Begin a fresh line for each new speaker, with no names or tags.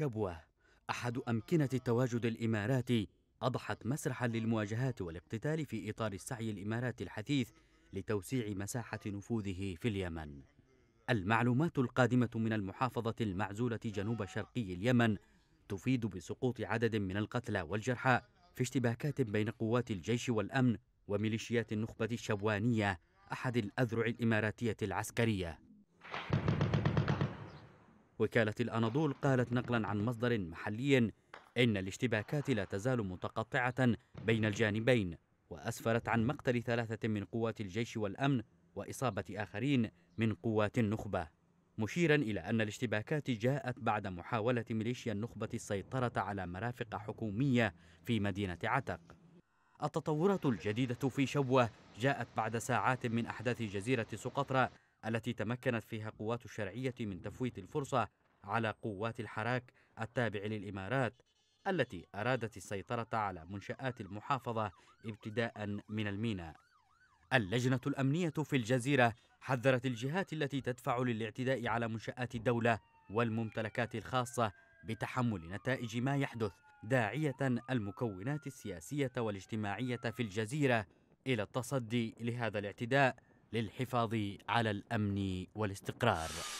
شبوة أحد أمكنة التواجد الإماراتي أضحت مسرحا للمواجهات والاقتتال في إطار السعي الإماراتي الحثيث لتوسيع مساحة نفوذه في اليمن المعلومات القادمة من المحافظة المعزولة جنوب شرقي اليمن تفيد بسقوط عدد من القتلى والجرحى في اشتباكات بين قوات الجيش والأمن وميليشيات النخبة الشبوانية أحد الأذرع الإماراتية العسكرية وكالة الأناضول قالت نقلا عن مصدر محلي إن الاشتباكات لا تزال متقطعة بين الجانبين وأسفرت عن مقتل ثلاثة من قوات الجيش والأمن وإصابة آخرين من قوات النخبة مشيرا إلى أن الاشتباكات جاءت بعد محاولة ميليشيا النخبة السيطرة على مرافق حكومية في مدينة عتق التطورات الجديدة في شبوة جاءت بعد ساعات من أحداث جزيرة سقطرى التي تمكنت فيها قوات الشرعية من تفويت الفرصة على قوات الحراك التابع للإمارات التي أرادت السيطرة على منشآت المحافظة ابتداء من الميناء اللجنة الأمنية في الجزيرة حذرت الجهات التي تدفع للاعتداء على منشآت الدولة والممتلكات الخاصة بتحمل نتائج ما يحدث داعية المكونات السياسية والاجتماعية في الجزيرة إلى التصدي لهذا الاعتداء للحفاظ على الأمن والاستقرار